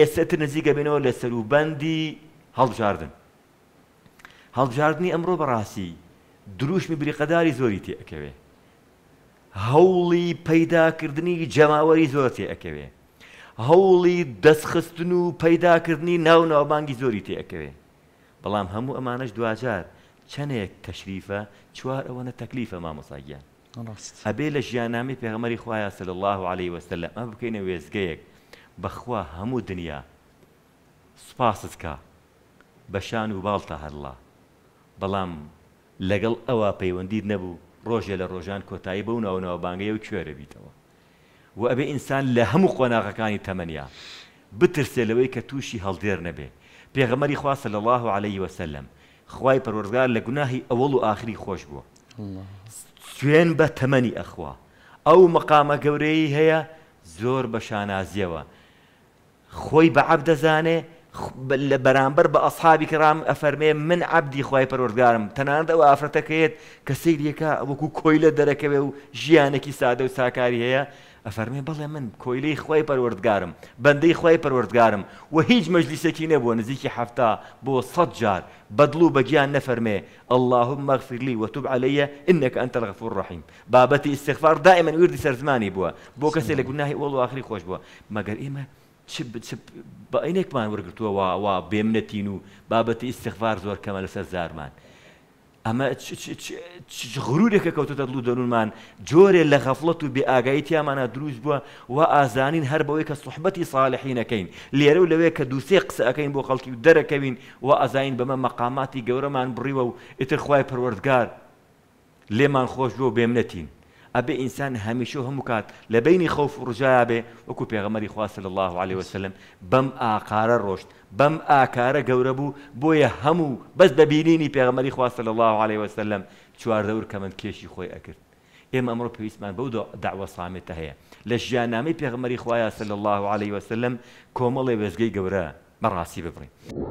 ئێستتر نزیکە بێنەوە لە سەروبەندی هەڵبژاردن هەڵبژاردننی ئەمڕۆ بەڕاستی دروشمی بریقەداری زۆری تێ ئەەکەوێ هەوڵی پەیداکردنی جەماوەری زۆر تێ ئەەکەوێ هەوڵی دەستخستن و پەیداکردنی ناو ناوبانگی زۆری تێ ئەەکەوێ بەڵام هەموو ئەمانش دوجار چەندێک تەشریفە چوار ئەوەنە تەکلیفە مامۆساگیان هەبێ لە ژیانامی پێغەمەری خوایە سل الله عليه وسلم ئە بکەینە وێزگەیەک بەخوا هەموو دنیا سوپاست کە بەشان و باڵتە هەرڵا بەڵام لەگەڵ ئەوە پەیوەندید نەبوو ڕۆژێ لە ڕۆژان کۆتایی بە ونەوەنەوە بانگەیە و کوێرە بیتەوە و ئەبێ ئینسان لە هەموو قۆناغەکانی تەمەنیا بترسێ لەوەی کە تووشی هەڵدێر نەبێ پێغەمەری خواستە لە الله عليه وسلم خی پەروەرگار لە گوناهی ئەوڵ و آخری خۆش بووە سوێن بە تەمەنی ئەخوا ئەو مەقامە گەورەی هەیە زۆر بە شانازیەوە خوي بعبد زانه دەزانێ با اصحاب بە کرام ئەفەرمێ من عبدی خی پەرۆرگارم تەنانەت ئەو ئافرەتەکەیت کەسێک دیەکە وەکو کۆی لە دەرەکەوێ و ژیانێکی ساده و ساکاری هەیە ئەفەرمێ بەڵێ من کۆیلەی خی پەروەردگارم بەندەی خی پەروەردگارم و هیچ نبو نەبووە نزیکی هەفتا بو صد جار بەدل و اللهم اغفر اللهم و وتوب عليهەیە انك انت الغفور الرحیم بابەتی استغفار دائما وردی سەرزمانی بو بو کەسێک لە اول و آخری خوش بو مگر ئێمە بە عینێکمان وەرگتووەوە بێمنەتین و بابەتی ئیسیخفار زۆر کەمە لەسەر زارمان. ئەمە غرورێکە کەوتتە دڵ دەنومان جۆرێ لە غەفڵەت و بێ ئاگایی تیامانە دروست بووە و ئازانین هەر بەوەی کە سوحبەتی ساڵحینەکەین لێرە و لەوەیە کە دووسێ قسەکەین بۆ خەڵکی و دەرەکەوین و ئازین بەمە مەقاماتی گەورەمان بڕیوە و ئیتر خخوای پەروەردگار لێمان خۆش بۆ بێمنەتین. ئەبێ ئینسان هەمیشە و هەموو کات لە بینی خەوف ڕژابێ وەکو پێغەمەری خواصل الله عليه وسلم بەم ئاقارە ڕۆشت بەم ئاکارە گەورە بوو بۆیە هەموو بەس دەبینینی پێغەمەری خواصل الله عليه وسلم چواردەور کە من کێشی خۆی ئەکرد ئێمە ئەمڕۆ پێویستمان بەو داوە سامێتە هەیە لە ژیانامی پێغەمەری خوایە سل الله عليه وسلم کۆمەڵی وێزگەی گەورە بەڕاستی ببڕین.